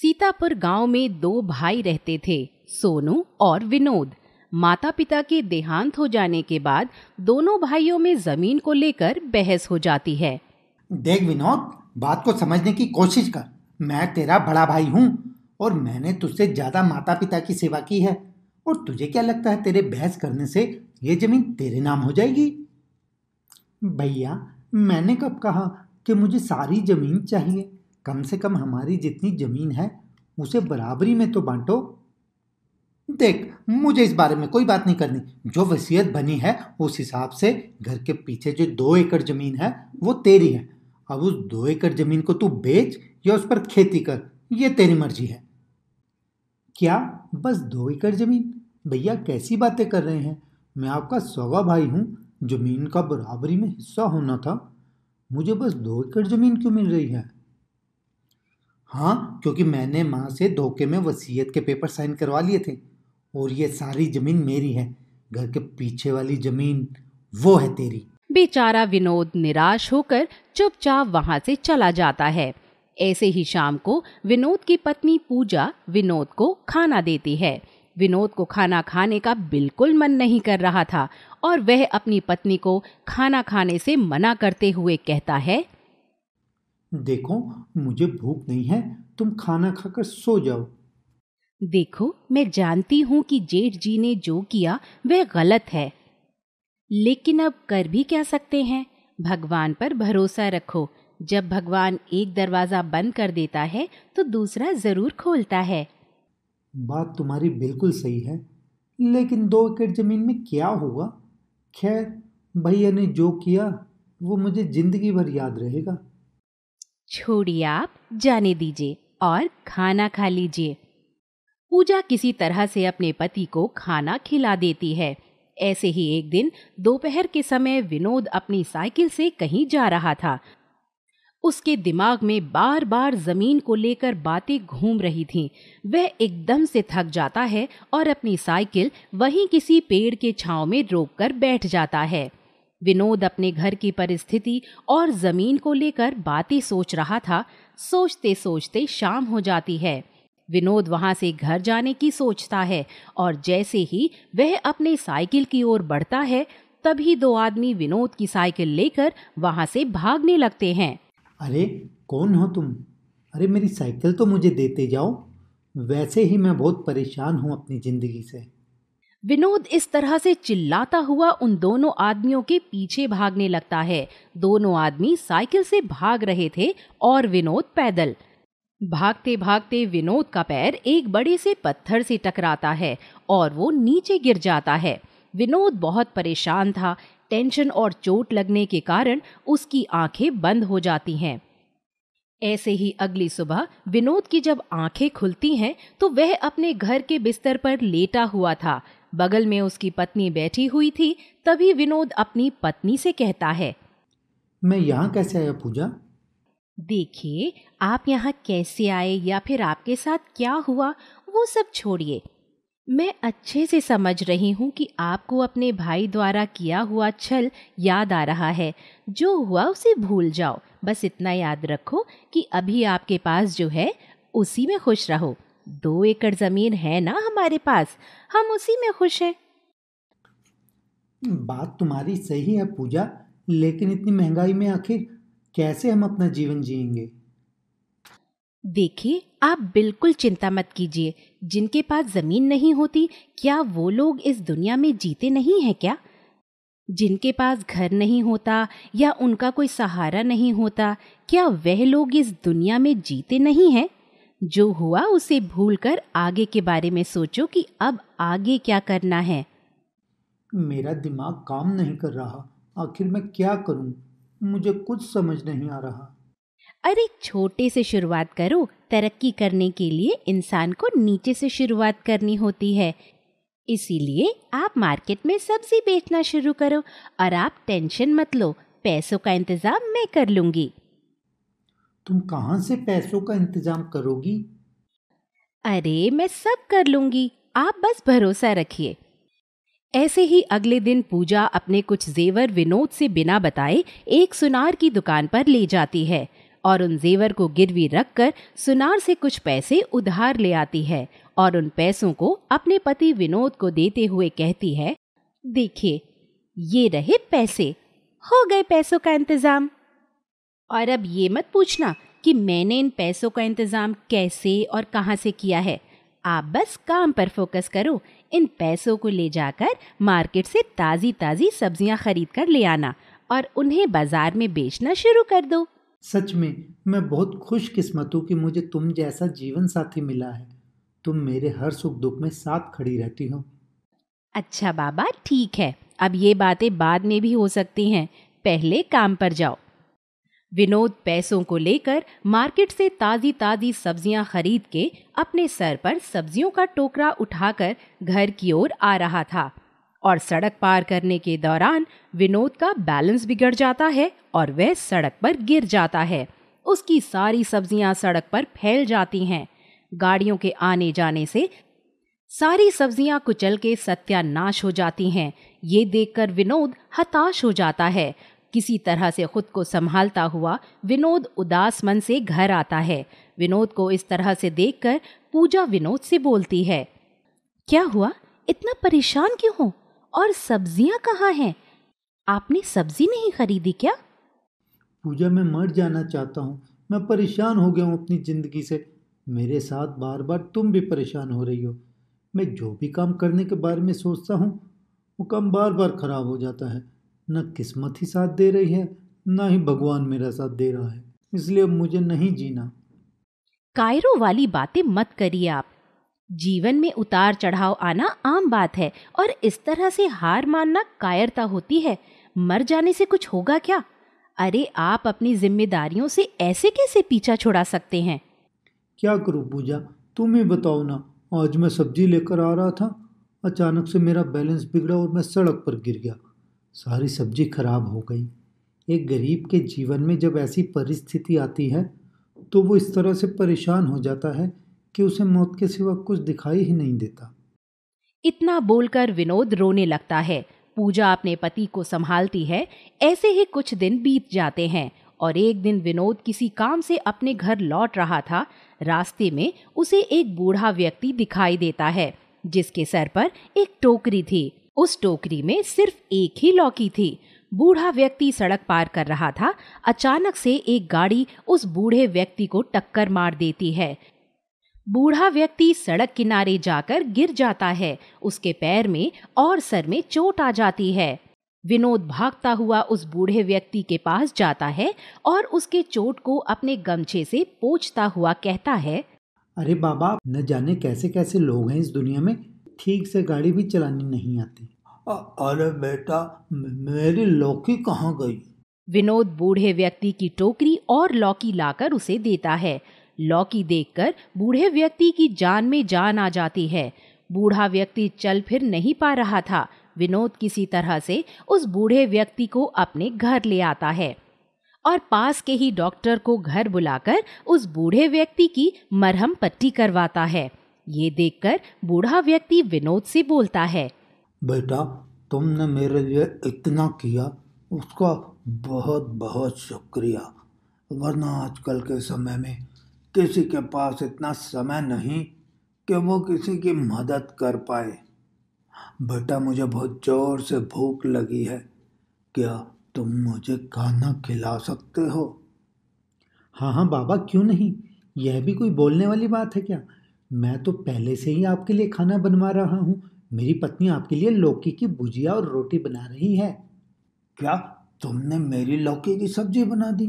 सीतापुर गांव में दो भाई रहते थे सोनू और विनोद माता पिता के देहांत हो जाने के बाद दोनों भाइयों में जमीन को लेकर बहस हो जाती है देख विनोद बात को समझने की कोशिश कर मैं तेरा बड़ा भाई हूँ और मैंने तुझसे ज्यादा माता पिता की सेवा की है और तुझे क्या लगता है तेरे बहस करने से ये जमीन तेरे नाम हो जाएगी भैया मैंने कब कहा कि मुझे सारी जमीन चाहिए कम से कम हमारी जितनी जमीन है उसे बराबरी में तो बांटो देख मुझे इस बारे में कोई बात नहीं करनी जो वसीयत बनी है उस हिसाब से घर के पीछे जो दो एकड़ जमीन है वो तेरी है अब उस दो एकड़ जमीन को तू बेच या उस पर खेती कर ये तेरी मर्जी है क्या बस दो एकड़ जमीन भैया कैसी बातें कर रहे हैं मैं आपका सौगा भाई हूँ जमीन का बराबरी में हिस्सा होना था मुझे बस दो एकड़ जमीन क्यों मिल रही है हाँ क्योंकि मैंने माँ से धोखे में वसीयत के पेपर साइन करवा लिए थे और ये सारी जमीन मेरी है घर के पीछे वाली जमीन वो है तेरी बेचारा विनोद निराश होकर चुपचाप वहाँ से चला जाता है ऐसे ही शाम को विनोद की पत्नी पूजा विनोद को खाना देती है विनोद को खाना खाने का बिल्कुल मन नहीं कर रहा था और वह अपनी पत्नी को खाना खाने से मना करते हुए कहता है देखो मुझे भूख नहीं है तुम खाना खाकर सो जाओ देखो मैं जानती हूँ कि जेठ जी ने जो किया वह गलत है लेकिन अब कर भी क्या सकते हैं भगवान पर भरोसा रखो जब भगवान एक दरवाज़ा बंद कर देता है तो दूसरा ज़रूर खोलता है बात तुम्हारी बिल्कुल सही है लेकिन दो एकड़ ज़मीन में क्या होगा खैर भैया ने जो किया वो मुझे ज़िंदगी भर याद रहेगा छोड़िए आप जाने दीजिए और खाना खा लीजिए पूजा किसी तरह से अपने पति को खाना खिला देती है ऐसे ही एक दिन दोपहर के समय विनोद अपनी साइकिल से कहीं जा रहा था उसके दिमाग में बार बार जमीन को लेकर बातें घूम रही थीं। वह एकदम से थक जाता है और अपनी साइकिल वहीं किसी पेड़ के छांव में रोककर बैठ जाता है विनोद अपने घर की परिस्थिति और जमीन को लेकर बातें सोच रहा था सोचते सोचते शाम हो जाती है विनोद वहां से घर जाने की सोचता है और जैसे ही वह अपने साइकिल की ओर बढ़ता है तभी दो आदमी विनोद की साइकिल लेकर वहां से भागने लगते हैं अरे कौन हो तुम अरे मेरी साइकिल तो मुझे देते जाओ वैसे ही मैं बहुत परेशान हूँ अपनी ज़िंदगी से विनोद इस तरह से चिल्लाता हुआ उन दोनों आदमियों के पीछे भागने लगता है दोनों आदमी साइकिल से भाग रहे थे और विनोद पैदल भागते भागते विनोद का पैर एक बड़े से पत्थर से टकराता है और वो नीचे गिर जाता है विनोद बहुत परेशान था टेंशन और चोट लगने के कारण उसकी आंखें बंद हो जाती हैं ऐसे ही अगली सुबह विनोद की जब आंखें खुलती हैं तो वह अपने घर के बिस्तर पर लेटा हुआ था बगल में उसकी पत्नी बैठी हुई थी तभी विनोद अपनी पत्नी से कहता है मैं यहाँ कैसे आया पूजा देखिए आप यहाँ कैसे आए या फिर आपके साथ क्या हुआ वो सब छोड़िए मैं अच्छे से समझ रही हूँ कि आपको अपने भाई द्वारा किया हुआ छल याद आ रहा है जो हुआ उसे भूल जाओ बस इतना याद रखो कि अभी आपके पास जो है उसी में खुश रहो दो एकड़ जमीन है ना हमारे पास हम उसी में खुश हैं बात तुम्हारी सही है पूजा लेकिन इतनी महंगाई में आखिर कैसे हम अपना जीवन जिएंगे देखिए आप बिल्कुल चिंता मत कीजिए जिनके पास जमीन नहीं होती क्या वो लोग इस दुनिया में जीते नहीं है क्या जिनके पास घर नहीं होता या उनका कोई सहारा नहीं होता क्या वह लोग इस दुनिया में जीते नहीं हैं जो हुआ उसे भूलकर आगे के बारे में सोचो कि अब आगे क्या करना है मेरा दिमाग काम नहीं कर रहा आखिर मैं क्या करूं? मुझे कुछ समझ नहीं आ रहा अरे छोटे से शुरुआत करो तरक्की करने के लिए इंसान को नीचे से शुरुआत करनी होती है इसीलिए आप मार्केट में सब्जी बेचना शुरू करो और आप टेंशन मत लो पैसों का इंतजाम मैं कर लूँगी तुम कहाँ से पैसों का इंतजाम करोगी अरे मैं सब कर लूंगी आप बस भरोसा रखिए ऐसे ही अगले दिन पूजा अपने कुछ जेवर विनोद से बिना बताए एक सुनार की दुकान पर ले जाती है और उन जेवर को गिरवी रखकर सुनार से कुछ पैसे उधार ले आती है और उन पैसों को अपने पति विनोद को देते हुए कहती है देखिए ये रहे पैसे हो गए पैसों का इंतजाम और अब ये मत पूछना कि मैंने इन पैसों का इंतज़ाम कैसे और कहाँ से किया है आप बस काम पर फोकस करो इन पैसों को ले जाकर मार्केट से ताज़ी ताज़ी सब्जियां खरीद कर ले आना और उन्हें बाजार में बेचना शुरू कर दो सच में मैं बहुत खुशकिस्मत हूँ कि मुझे तुम जैसा जीवन साथी मिला है तुम मेरे हर सुख दुख में साथ खड़ी रहती हो अच्छा बाबा ठीक है अब ये बातें बाद में भी हो सकती हैं पहले काम पर जाओ विनोद पैसों को लेकर मार्केट से ताज़ी ताज़ी सब्जियां खरीद के अपने सर पर सब्जियों का टोकरा उठाकर घर की ओर आ रहा था और सड़क पार करने के दौरान विनोद का बैलेंस बिगड़ जाता है और वह सड़क पर गिर जाता है उसकी सारी सब्जियां सड़क पर फैल जाती हैं गाड़ियों के आने जाने से सारी सब्जियां कुचल के सत्यानाश हो जाती हैं ये देखकर विनोद हताश हो जाता है किसी तरह से खुद को संभालता हुआ विनोद उदास मन से घर आता है विनोद को इस तरह से देखकर पूजा विनोद से बोलती है क्या हुआ इतना परेशान क्यों हो और सब्जियां कहाँ हैं आपने सब्जी नहीं खरीदी क्या पूजा मैं मर जाना चाहता हूँ मैं परेशान हो गया हूँ अपनी ज़िंदगी से मेरे साथ बार बार तुम भी परेशान हो रही हो मैं जो भी काम करने के बारे में सोचता हूँ वो काम बार बार ख़राब हो जाता है न किस्मत ही साथ दे रही है न ही भगवान मेरा साथ दे रहा है इसलिए अब मुझे नहीं जीना कायरों वाली बातें मत करिए आप जीवन में उतार चढ़ाव आना आम बात है और इस तरह से हार मानना कायरता होती है मर जाने से कुछ होगा क्या अरे आप अपनी जिम्मेदारियों से ऐसे कैसे पीछा छुड़ा सकते हैं क्या करूँ पूजा तुम ही बताओ ना आज मैं सब्जी लेकर आ रहा था अचानक से मेरा बैलेंस बिगड़ा और मैं सड़क पर गिर गया सारी सब्जी खराब हो गई एक गरीब के जीवन में जब ऐसी परिस्थिति आती है तो वो इस तरह से परेशान हो जाता है कि उसे मौत के सिवा कुछ दिखाई ही नहीं देता इतना बोलकर विनोद रोने लगता है पूजा अपने पति को संभालती है ऐसे ही कुछ दिन बीत जाते हैं और एक दिन विनोद किसी काम से अपने घर लौट रहा था रास्ते में उसे एक बूढ़ा व्यक्ति दिखाई देता है जिसके सर पर एक टोकरी थी उस टोकरी में सिर्फ एक ही लौकी थी बूढ़ा व्यक्ति सड़क पार कर रहा था अचानक से एक गाड़ी उस बूढ़े व्यक्ति को टक्कर मार देती है बूढ़ा व्यक्ति सड़क किनारे जाकर गिर जाता है उसके पैर में और सर में चोट आ जाती है विनोद भागता हुआ उस बूढ़े व्यक्ति के पास जाता है और उसके चोट को अपने गमछे से पोछता हुआ कहता है अरे बाबा न जाने कैसे कैसे लोग हैं इस दुनिया में ठीक से गाड़ी भी चलानी नहीं आती अरे बेटा मेरी लौकी कहाँ गई विनोद बूढ़े व्यक्ति की टोकरी और लौकी लाकर उसे देता है लौकी देखकर बूढ़े व्यक्ति की जान में जान आ जाती है बूढ़ा व्यक्ति चल फिर नहीं पा रहा था विनोद किसी तरह से उस बूढ़े व्यक्ति को अपने घर ले आता है और पास के ही डॉक्टर को घर बुलाकर उस बूढ़े व्यक्ति की मरहम पट्टी करवाता है ये देखकर बूढ़ा व्यक्ति विनोद से बोलता है बेटा तुमने मेरे लिए इतना किया उसका बहुत बहुत शुक्रिया वरना आजकल के समय में किसी के पास इतना समय नहीं कि वो किसी की मदद कर पाए बेटा मुझे बहुत ज़ोर से भूख लगी है क्या तुम मुझे खाना खिला सकते हो हाँ हाँ बाबा क्यों नहीं यह भी कोई बोलने वाली बात है क्या मैं तो पहले से ही आपके लिए खाना बनवा रहा हूँ मेरी पत्नी आपके लिए लौकी की भुजिया और रोटी बना रही है क्या तुमने मेरी लौकी की सब्जी बना दी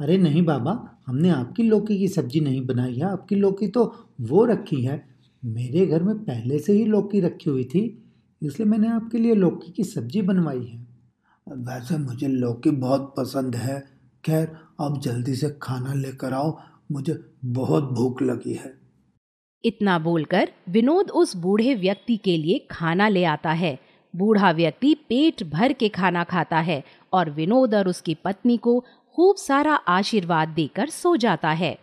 अरे नहीं बाबा हमने आपकी लौकी की सब्जी नहीं बनाई है आपकी लौकी तो वो रखी है मेरे घर में पहले से ही लौकी रखी हुई थी इसलिए मैंने आपके लिए लौकी की सब्जी बनवाई है वैसे मुझे लौकी बहुत पसंद है खैर अब जल्दी से खाना लेकर आओ मुझे बहुत भूख लगी है इतना बोलकर विनोद उस बूढ़े व्यक्ति के लिए खाना ले आता है बूढ़ा व्यक्ति पेट भर के खाना खाता है और विनोद और उसकी पत्नी को खूब सारा आशीर्वाद देकर सो जाता है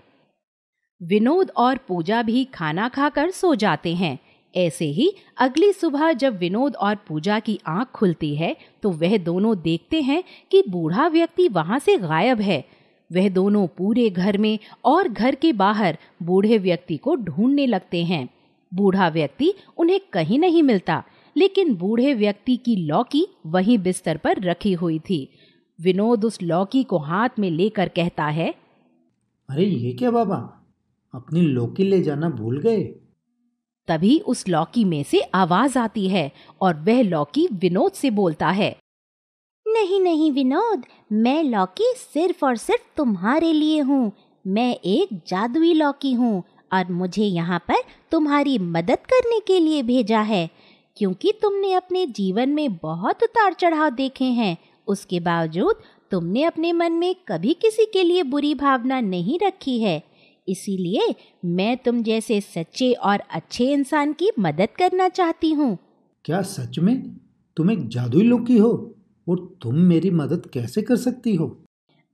विनोद और पूजा भी खाना खाकर सो जाते हैं ऐसे ही अगली सुबह जब विनोद और पूजा की आंख खुलती है तो वह दोनों देखते हैं कि बूढ़ा व्यक्ति वहां से गायब है वह दोनों पूरे घर में और घर के बाहर बूढ़े व्यक्ति को ढूंढने लगते हैं बूढ़ा व्यक्ति उन्हें कहीं नहीं मिलता लेकिन बूढ़े व्यक्ति की लौकी वहीं बिस्तर पर रखी हुई थी विनोद उस लौकी को हाथ में लेकर कहता है अरे ये क्या बाबा अपनी लौकी ले जाना भूल गए तभी उस लौकी में से आवाज आती है और वह लौकी विनोद से बोलता है नहीं नहीं विनोद मैं लौकी सिर्फ और सिर्फ तुम्हारे लिए हूँ मैं एक जादुई लौकी हूँ और मुझे यहाँ पर तुम्हारी मदद करने के लिए भेजा है क्योंकि तुमने अपने जीवन में बहुत उतार चढ़ाव देखे हैं उसके बावजूद तुमने अपने मन में कभी किसी के लिए बुरी भावना नहीं रखी है इसीलिए मैं तुम जैसे सच्चे और अच्छे इंसान की मदद करना चाहती हूँ क्या सच में तुम एक जादुई लौकी हो और तुम मेरी मदद कैसे कर सकती हो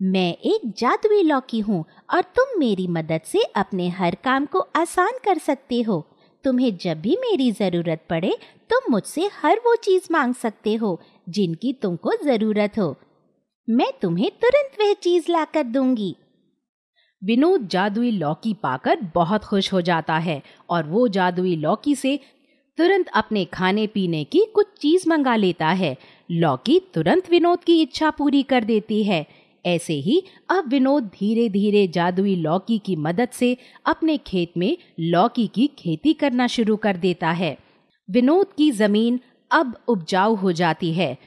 मैं एक जादुई लौकी हूँ और तुम मेरी मदद से अपने हर काम को आसान कर सकते हो तुम्हें जब भी मेरी ज़रूरत पड़े तुम मुझसे हर वो चीज़ मांग सकते हो जिनकी तुमको ज़रूरत हो मैं तुम्हें तुरंत वह चीज़ लाकर दूंगी विनोद जादुई लौकी पाकर बहुत खुश हो जाता है और वो जादुई लौकी से तुरंत अपने खाने पीने की कुछ चीज मंगा लेता है लौकी तुरंत विनोद की इच्छा पूरी कर देती है ऐसे ही अब विनोद धीरे धीरे जादुई लौकी की मदद से अपने खेत में लौकी की खेती करना शुरू कर देता है विनोद की जमीन अब उपजाऊ हो जाती है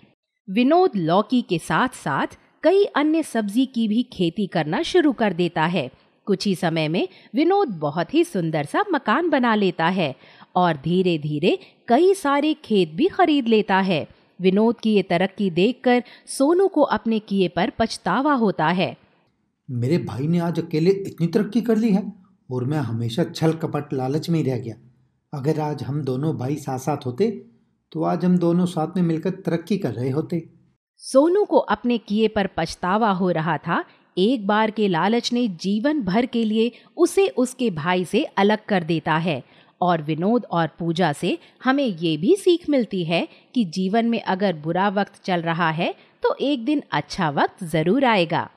विनोद लौकी के साथ साथ कई अन्य सब्जी की भी खेती करना शुरू कर देता है कुछ ही समय में विनोद बहुत ही सुंदर सा मकान बना लेता है और धीरे धीरे कई सारे खेत भी खरीद लेता है विनोद की ये तरक्की देखकर सोनू को अपने किए पर पछतावा होता है मेरे भाई ने आज अकेले इतनी तरक्की कर ली है और मैं हमेशा छल कपट लालच में ही रह गया अगर आज हम दोनों भाई साथ साथ होते तो आज हम दोनों साथ में मिलकर तरक्की कर रहे होते सोनू को अपने किए पर पछतावा हो रहा था एक बार के लालच ने जीवन भर के लिए उसे उसके भाई से अलग कर देता है और विनोद और पूजा से हमें ये भी सीख मिलती है कि जीवन में अगर बुरा वक्त चल रहा है तो एक दिन अच्छा वक्त ज़रूर आएगा